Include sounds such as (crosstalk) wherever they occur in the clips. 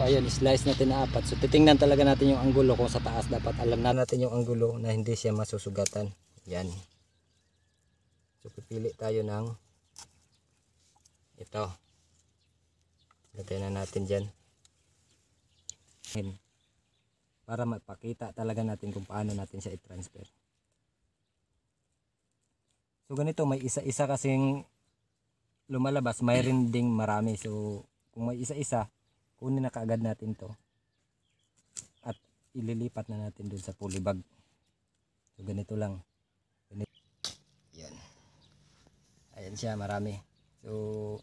ayun, slice natin na apat. So titingnan talaga natin yung angulo kung sa taas dapat alam na natin yung angulo na hindi siya masusugatan. Yan. So pipili tayo ng ito. Lagay na natin diyan. Para mapakita talaga natin kung paano natin siya i-transfer. So ganito, may isa-isa kasing lumalabas, may rin ding marami. So kung may isa-isa, kunin na kaagad natin to at ililipat na natin dun sa pulley so ganito lang yan ayan siya marami so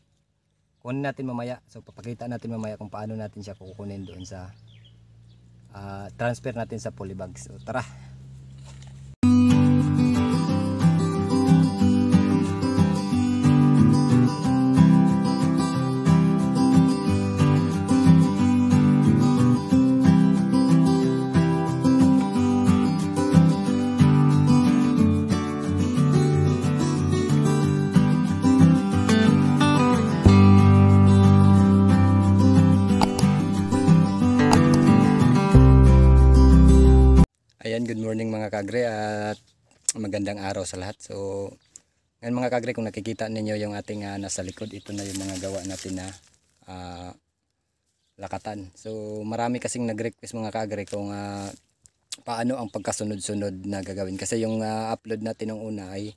kunin natin mamaya so papakita natin mamaya kung paano natin siya kukunin doon sa uh, transfer natin sa polybag so tara morning mga kagre at magandang araw sa lahat. So, ngayon mga kagre kung nakikita ninyo yung ating uh, nasa likod, ito na yung mga gawa natin na uh, lakatan. So, marami kasing nag-request mga kagre kung uh, paano ang pagkasunod-sunod na gagawin. Kasi yung uh, upload natin ng una ay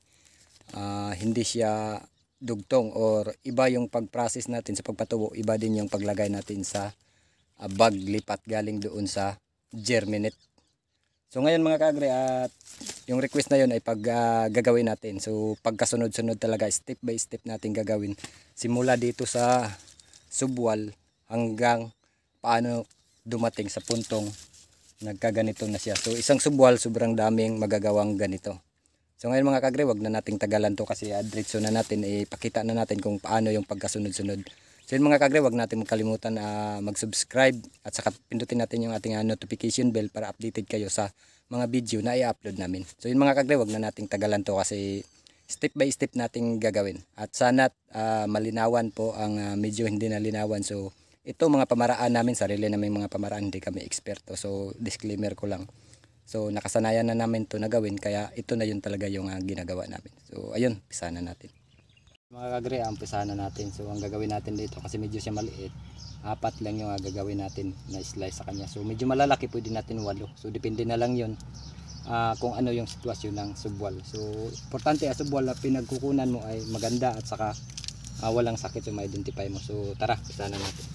uh, hindi siya dugtong or iba yung pag-process natin sa pagpatubo, iba din yung paglagay natin sa uh, bag lipat galing doon sa germinate So ngayon mga kaagre at yung request na yun ay pag uh, gagawin natin. So pagkasunod-sunod talaga step by step natin gagawin. Simula dito sa subwal hanggang paano dumating sa puntong nagkaganito na siya. So isang subwal sobrang daming magagawang ganito. So ngayon mga kagre, wag na nating tagalan to kasi adretso ah, na natin ipakita eh, na natin kung paano yung pagkasunod-sunod. So yun mga kagre, wag natin makalimutan uh, mag-subscribe at saka pindutin natin yung ating uh, notification bell para updated kayo sa mga video na i-upload namin. So yun mga kagre, wag na nating tagalan to kasi step by step nating gagawin. At sana uh, malinawan po ang uh, medyo hindi nalinawan. So ito mga pamaraan namin, sarili namin mga pamaraan, hindi kami eksperto. So disclaimer ko lang. So nakasanayan na namin to na gawin kaya ito na yun talaga yung uh, ginagawa namin. So ayun, pisa na natin. Mga kagre, ampisahan na natin. So ang gagawin natin dito kasi medyo siya maliit. Apat lang yung ah, gagawin natin na slice sa kanya. So medyo malalaki pwede natin walo. So depende na lang yun uh, kung ano yung sitwasyon ng subwal. So importante ang ah, subwal na pinagkukunan mo ay maganda at saka uh, walang sakit yung ma-identify mo. So tara, pisana na natin.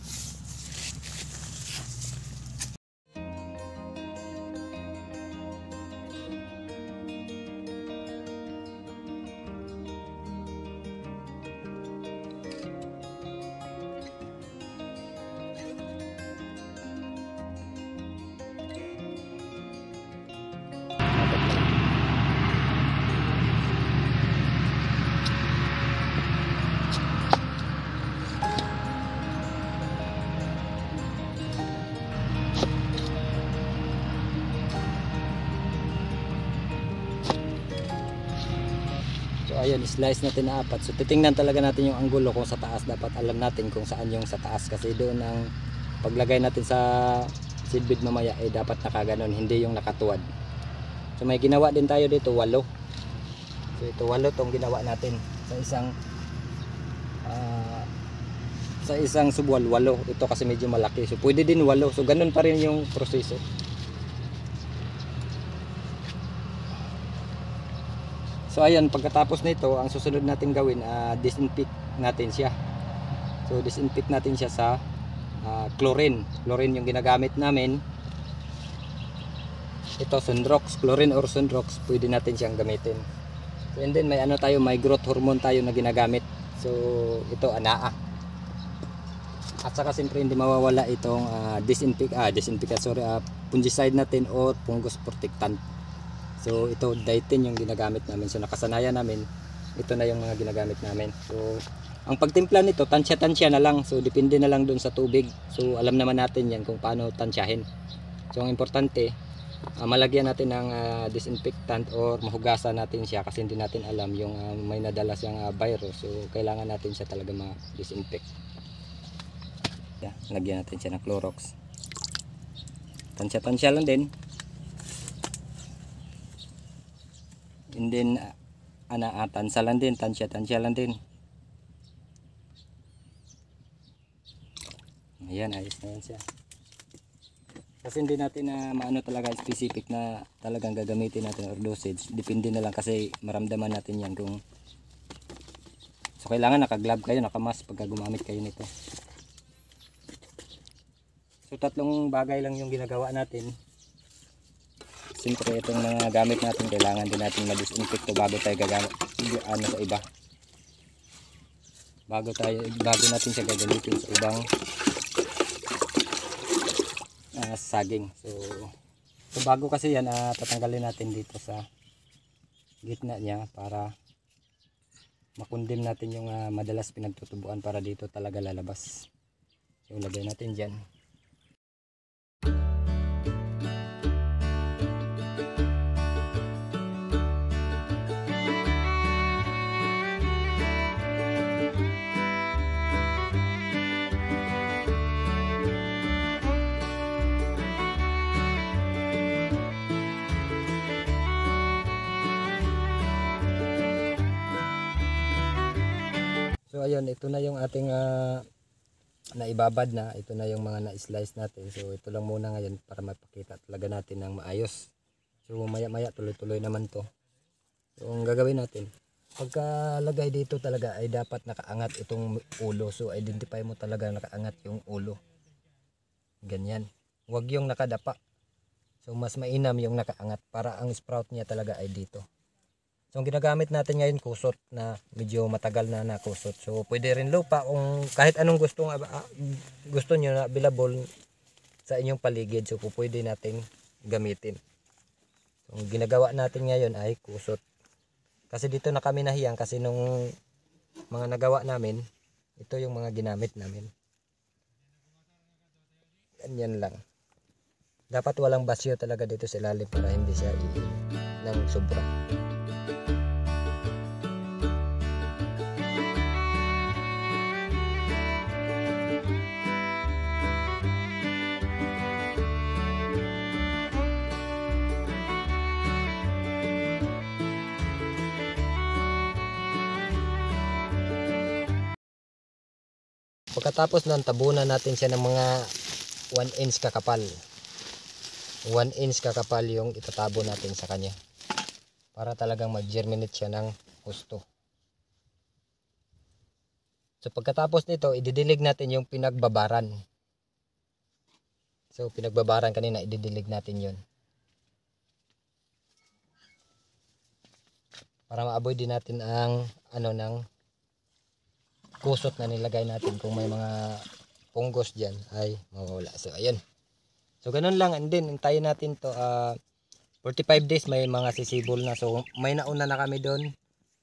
slice natin na apat so titingnan talaga natin yung angulo kung sa taas dapat alam natin kung saan yung sa taas kasi doon ang paglagay natin sa seedbed mamaya ay eh, dapat nakaganon hindi yung nakatuwad so may ginawa din tayo dito walo so ito walo tong ginawa natin sa isang uh, sa isang subwal walo ito kasi medyo malaki so pwede din walo so ganun pa rin yung proseso So ayan, pagkatapos nito, ang susunod natin gawin, uh, disinfect natin siya. So disinfect natin siya sa uh, chlorine. Chlorine yung ginagamit namin. Ito, sundrox. Chlorine or sundrox, pwede natin siyang gamitin. So, and then may ano tayo, may growth hormone tayo na ginagamit. So ito, anaa. At saka siyempre hindi mawawala itong uh, disinfect, ah, disinfect, sorry, uh, fungicide natin o fungus protectant. So ito Daitin yung ginagamit namin. So nakasanayan namin. Ito na yung mga ginagamit namin. So ang pagtimpla nito, tansya-tansya na lang. So depende na lang dun sa tubig. So alam naman natin yan kung paano tansyahin. So ang importante, uh, malagyan natin ng uh, disinfectant or mahugasan natin siya kasi hindi natin alam yung uh, may nadala siyang uh, virus. So kailangan natin siya talaga ma-disinfect. Yeah, lagyan natin siya ng Clorox. Tansya-tansya lang din and then ana ah, tansa lang din tansya tansya lang din ayan ayos na yan siya kasi hindi natin na ah, maano talaga specific na talagang gagamitin natin or dosage depende na lang kasi maramdaman natin yan kung so kailangan nakaglove kayo nakamask pag gumamit kayo nito so tatlong bagay lang yung ginagawa natin siyempre itong mga gamit natin kailangan din natin ma-disinfect bago tayo gagamit ano sa iba bago tayo bago natin siya gagamitin sa ibang uh, saging so, so bago kasi yan uh, tatanggalin natin dito sa gitna niya para makundim natin yung uh, madalas pinagtutubuan para dito talaga lalabas so lagay natin dyan ayun, ito na yung ating uh, naibabad na. Ito na yung mga na-slice natin. So ito lang muna ngayon para mapakita talaga natin ng maayos. So maya-maya tuloy-tuloy naman to. So ang gagawin natin, pagkalagay dito talaga ay dapat nakaangat itong ulo. So identify mo talaga nakaangat yung ulo. Ganyan. Huwag yung nakadapa. So mas mainam yung nakaangat para ang sprout niya talaga ay dito. So ang ginagamit natin ngayon kusot na medyo matagal na nakusot. So pwede rin lupa kung kahit anong gustong uh, gusto niyo na available sa inyong paligid. So pwede nating gamitin. So, ang ginagawa natin ngayon ay kusot. Kasi dito na kami nahiyang kasi nung mga nagawa namin, ito yung mga ginamit namin. Ganyan lang. Dapat walang basyo talaga dito sa ilalim para hindi siya i ng sobra. Pagkatapos nun, tabunan natin siya ng mga 1 inch kakapal. 1 inch kakapal yung itatabo natin sa kanya. Para talagang mag-germinate siya ng gusto. So pagkatapos nito, ididilig natin yung pinagbabaran. So pinagbabaran kanina, ididilig natin yon Para ma-avoid din natin ang ano ng kusot na nilagay natin kung may mga punggos dyan ay mawawala. So ayun. So ganun lang and then hintayin natin to uh, ah, 45 days may mga sisibol na. So may nauna na kami doon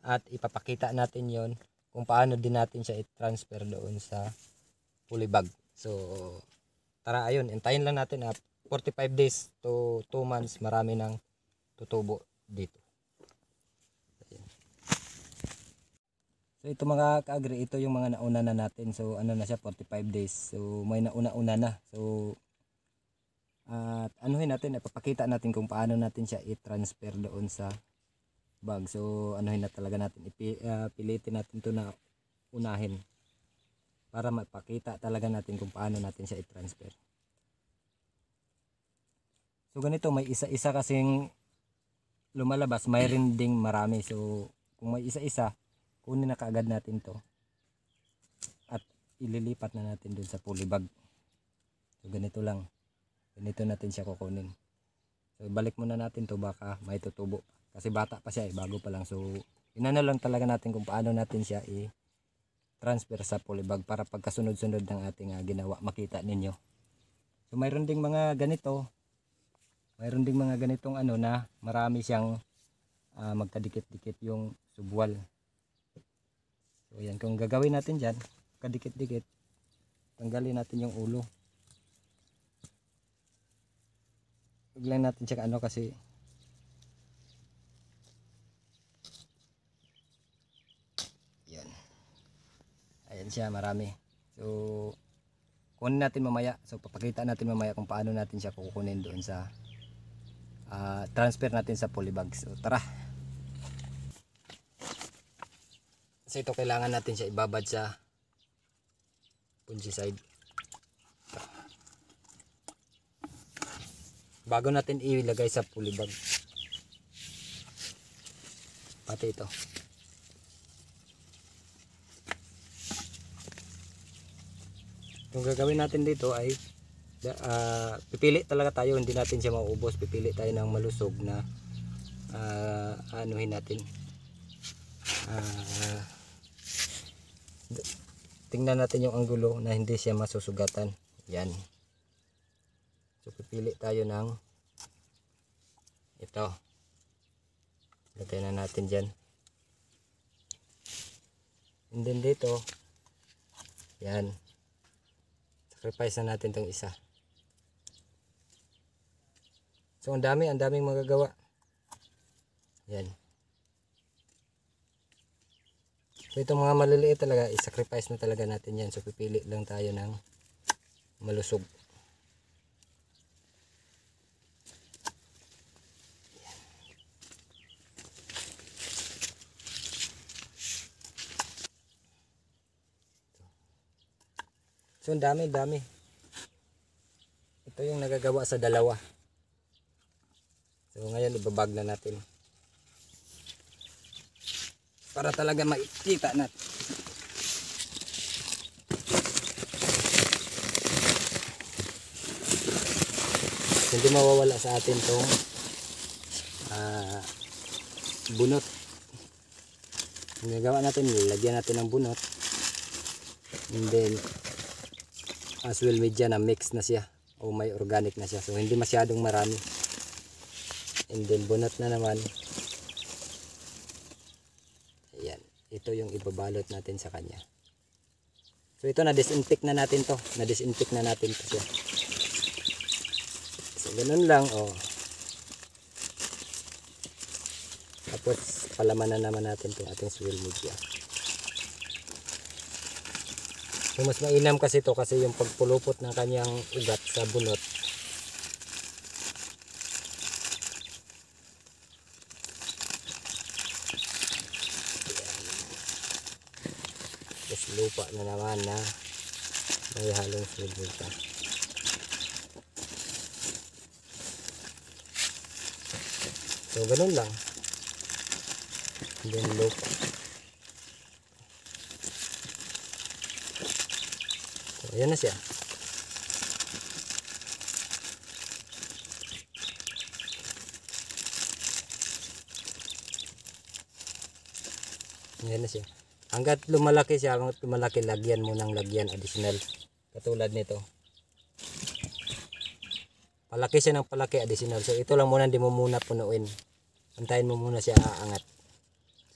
at ipapakita natin yon kung paano din natin siya i-transfer doon sa fully bag. So tara ayun, hintayin lang natin at uh, 45 days to 2 months marami nang tutubo dito. So ito mga kaagri, ito yung mga nauna na natin. So ano na siya, 45 days. So may nauna-una na. So at anuhin natin, ipapakita natin kung paano natin siya i-transfer doon sa bag. So anuhin na talaga natin, ipilitin ah, natin to na unahin para mapakita talaga natin kung paano natin siya i-transfer. So ganito, may isa-isa kasing lumalabas, may rinding marami. So kung may isa-isa, kunin na kaagad natin to at ililipat na natin dun sa pulibag so ganito lang ganito natin siya kukunin so balik muna natin to baka may tutubo kasi bata pa siya eh bago pa lang so inano lang talaga natin kung paano natin siya i transfer sa polybag para pagkasunod-sunod ng ating uh, ginawa makita ninyo so mayroon ding mga ganito mayroon ding mga ganitong ano na marami siyang uh, magkadikit-dikit yung subwal So yan, kung gagawin natin dyan, kadikit-dikit, tanggalin natin yung ulo. Huwag lang natin siya ano kasi yan. Ayan siya, marami. So, kunin natin mamaya. So, papakita natin mamaya kung paano natin siya kukunin doon sa uh, transfer natin sa polybags. So, tara! Kasi ito kailangan natin siya ibabad sa fungicide. Bago natin ilagay sa pulibag. Pati ito. Yung gagawin natin dito ay uh, pipili talaga tayo hindi natin siya mauubos pipili tayo ng malusog na uh, anuhin natin uh, tingnan natin yung anggulo na hindi siya masusugatan yan so pipili tayo ng ito lagay na natin dyan and then dito yan sacrifice na natin tong isa so ang dami ang daming magagawa yan So itong mga maliliit talaga, isacrifice na talaga natin yan. So pipili lang tayo ng malusog. So ang dami, dami. Ito yung nagagawa sa dalawa. So ngayon ibabag na natin para talaga makikita natin hindi mawawala sa atin tong uh, bunot ang gagawa natin lagyan natin ng bunot and then as well medya na mix na siya o may organic na siya so hindi masyadong marami and then bunot na naman ito yung ibabalot natin sa kanya so ito na disinfect na natin to na disinfect na natin to siya so ganun lang oh tapos palaman na naman natin itong ating soil media so, mas mainam kasi to kasi yung pagpulupot ng kanyang ugat sa bunot lupa na naman na may halong silver so ganun lang And then lupa so ayan na siya ayan na siya hanggat lumalaki siya hanggat lumalaki lagyan mo ng lagyan additional katulad nito palaki siya ng palaki additional so ito lang muna hindi mo muna punuin antayin mo muna siya aangat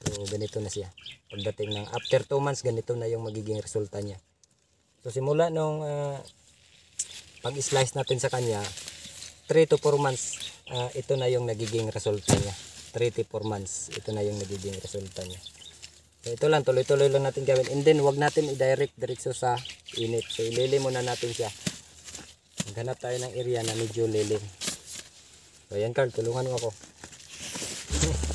so ganito na siya pagdating ng after 2 months ganito na yung magiging resulta niya so simula nung uh, ah, pag slice natin sa kanya 3 to 4 months uh, ito na yung nagiging resulta niya 3 to 4 months ito na yung nagiging resulta niya So, ito lang, tuloy-tuloy lang natin gawin. And then, wag natin i-direct diretso sa init. So, ilili muna natin siya. Maghanap tayo ng area na medyo lilim. So, yan Carl, tulungan mo ako. (laughs)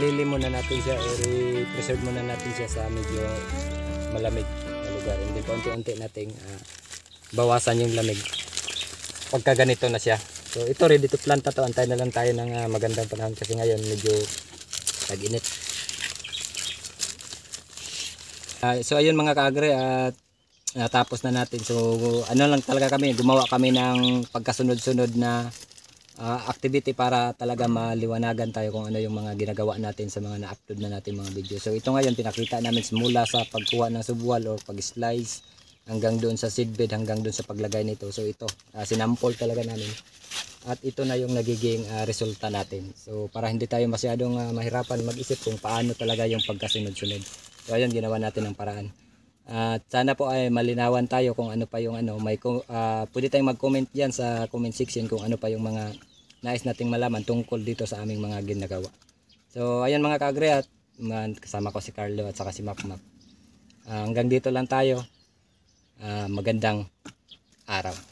lilim muna natin siya, i-preserve muna natin siya sa medyo malamig na lugar. Hindi then paunti-unti nating uh, bawasan yung lamig pagka ganito na siya. So ito ready to plant na to. Antay na lang tayo ng uh, magandang panahon kasi ngayon medyo taginit. Uh, so ayun mga kaagre at uh, natapos na natin. So ano lang talaga kami, gumawa kami ng pagkasunod-sunod na uh, activity para talaga maliwanagan tayo kung ano yung mga ginagawa natin sa mga na-upload na natin mga video. So ito ngayon pinakita namin mula sa pagkuha ng subwal or pag-slice hanggang doon sa seedbed hanggang doon sa paglagay nito. So ito uh, sinampol talaga namin. At ito na yung nagiging uh, resulta natin. So para hindi tayo masyadong uh, mahirapan mag-isip kung paano talaga yung pagkasunod-sunod. So ayun ginawa natin ang paraan. At uh, sana po ay malinawan tayo kung ano pa yung ano. May, uh, pwede tayong mag-comment dyan sa comment section kung ano pa yung mga nais nating malaman tungkol dito sa aming mga ginagawa. So ayan mga kaagri at kasama ko si Carlo at saka si Macmac. Uh, ah, hanggang dito lang tayo. Uh, magandang araw.